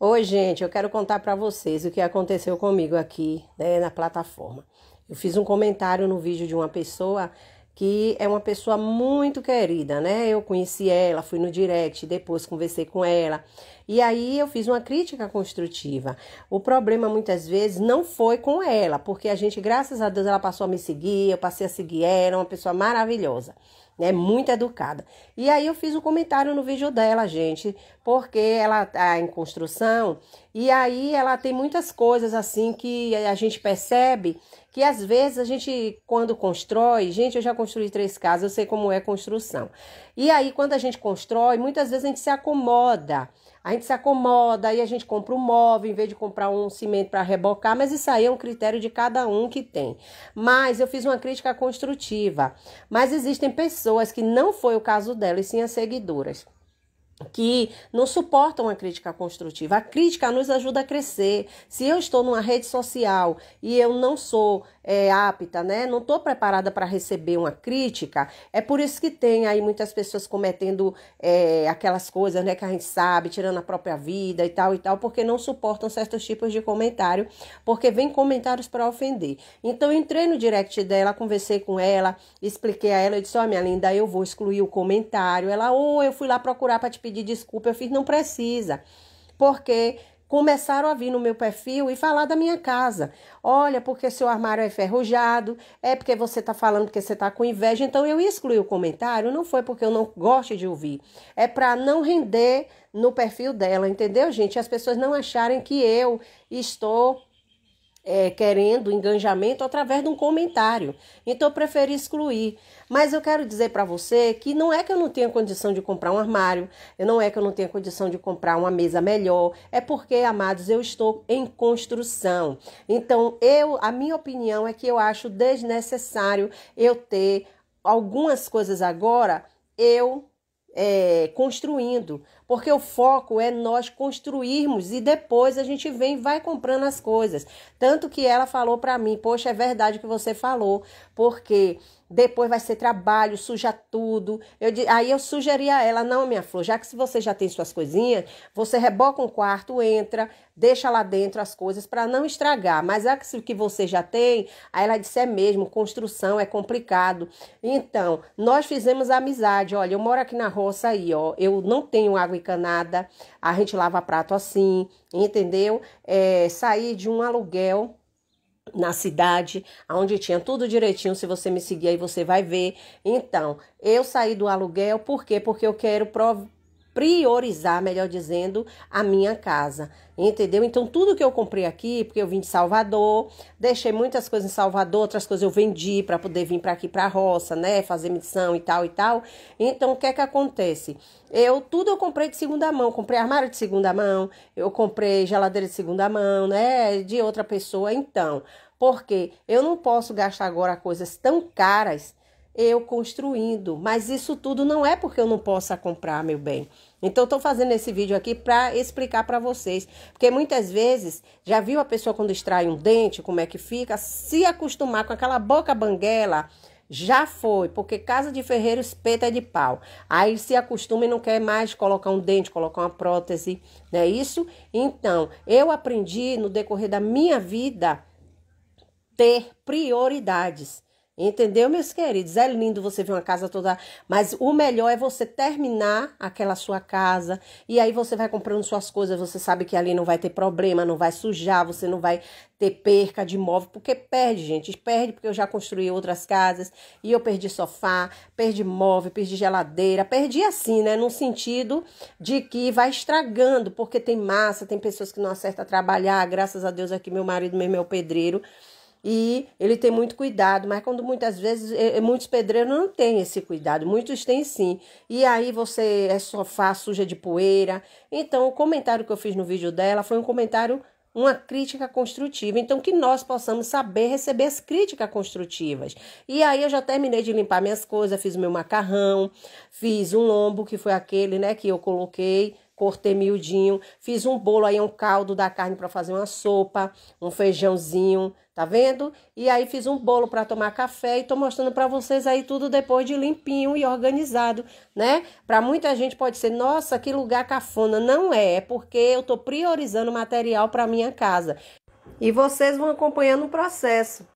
Oi, gente, eu quero contar para vocês o que aconteceu comigo aqui né, na plataforma. Eu fiz um comentário no vídeo de uma pessoa que é uma pessoa muito querida, né? Eu conheci ela, fui no direct, depois conversei com ela. E aí eu fiz uma crítica construtiva. O problema muitas vezes não foi com ela, porque a gente, graças a Deus, ela passou a me seguir, eu passei a seguir ela, é uma pessoa maravilhosa né? Muito educada. E aí eu fiz um comentário no vídeo dela, gente, porque ela tá em construção e aí ela tem muitas coisas assim que a gente percebe que às vezes a gente quando constrói, gente, eu já construí três casas, eu sei como é construção. E aí quando a gente constrói, muitas vezes a gente se acomoda a gente se acomoda, aí a gente compra um móvel em vez de comprar um cimento para rebocar, mas isso aí é um critério de cada um que tem. Mas eu fiz uma crítica construtiva. Mas existem pessoas que não foi o caso dela, e sim as seguidoras que não suportam a crítica construtiva. A crítica nos ajuda a crescer. Se eu estou numa rede social e eu não sou é, apta, né, não estou preparada para receber uma crítica, é por isso que tem aí muitas pessoas cometendo é, aquelas coisas, né, que a gente sabe, tirando a própria vida e tal e tal, porque não suportam certos tipos de comentário, porque vem comentários para ofender. Então eu entrei no direct dela, conversei com ela, expliquei a ela, eu disse: "Ó, oh, minha linda, eu vou excluir o comentário". Ela: "Ou oh, eu fui lá procurar para te pedir desculpa. Eu fiz, não precisa. Porque começaram a vir no meu perfil e falar da minha casa. Olha, porque seu armário é enferrujado, é porque você está falando que você está com inveja. Então eu excluí o comentário, não foi porque eu não gosto de ouvir. É para não render no perfil dela, entendeu, gente? As pessoas não acharem que eu estou é, querendo engajamento através de um comentário. Então eu preferi excluir. Mas eu quero dizer para você que não é que eu não tenha condição de comprar um armário, não é que eu não tenha condição de comprar uma mesa melhor, é porque, amados, eu estou em construção. Então, eu, a minha opinião é que eu acho desnecessário eu ter algumas coisas agora eu é, construindo, porque o foco é nós construirmos e depois a gente vem e vai comprando as coisas. Tanto que ela falou para mim: Poxa, é verdade o que você falou, porque depois vai ser trabalho, suja tudo. Eu, aí eu sugeri a ela, não, minha flor, já que se você já tem suas coisinhas, você reboca um quarto, entra, deixa lá dentro as coisas para não estragar. Mas é que, que você já tem, aí ela disse, é mesmo, construção é complicado. Então, nós fizemos amizade, olha, eu moro aqui na roça aí, ó, eu não tenho água encanada, a gente lava prato assim, entendeu? É, sair de um aluguel na cidade, onde tinha tudo direitinho. Se você me seguir aí, você vai ver. Então, eu saí do aluguel, por quê? Porque eu quero priorizar, melhor dizendo, a minha casa, entendeu? Então, tudo que eu comprei aqui, porque eu vim de Salvador, deixei muitas coisas em Salvador, outras coisas eu vendi para poder vir para aqui para a roça, né, fazer missão e tal e tal. Então, o que é que acontece? Eu tudo eu comprei de segunda mão, comprei armário de segunda mão, eu comprei geladeira de segunda mão, né, de outra pessoa, então, porque eu não posso gastar agora coisas tão caras eu construindo. Mas isso tudo não é porque eu não possa comprar, meu bem. Então, estou fazendo esse vídeo aqui para explicar para vocês. Porque muitas vezes, já viu a pessoa quando extrai um dente, como é que fica? Se acostumar com aquela boca banguela, já foi, porque casa de ferreiro espeta é de pau. Aí se acostuma e não quer mais colocar um dente, colocar uma prótese, não é isso? Então, eu aprendi no decorrer da minha vida ter prioridades. Entendeu, meus queridos? É lindo você ver uma casa toda, mas o melhor é você terminar aquela sua casa e aí você vai comprando suas coisas. Você sabe que ali não vai ter problema, não vai sujar, você não vai ter perca de móvel, porque perde, gente. Perde, porque eu já construí outras casas e eu perdi sofá, perdi móvel, perdi geladeira, perdi assim, né? No sentido de que vai estragando, porque tem massa, tem pessoas que não acertam trabalhar. Graças a Deus aqui meu marido mesmo é o pedreiro e ele tem muito cuidado, mas quando muitas vezes é, é, muitos pedreiros não têm esse cuidado, muitos têm sim. E aí você é sofá suja de poeira. Então, o comentário que eu fiz no vídeo dela foi um comentário uma crítica construtiva, então que nós possamos saber receber as críticas construtivas. E aí eu já terminei de limpar minhas coisas, fiz meu macarrão, fiz um lombo que foi aquele, né, que eu coloquei cortei miudinho, fiz um bolo aí, um caldo da carne para fazer uma sopa, um feijãozinho, tá vendo? E aí fiz um bolo para tomar café e tô mostrando para vocês aí tudo depois de limpinho e organizado, né? Para muita gente pode ser, nossa, que lugar cafona, não é, é porque eu tô priorizando material para minha casa. E vocês vão acompanhando o processo.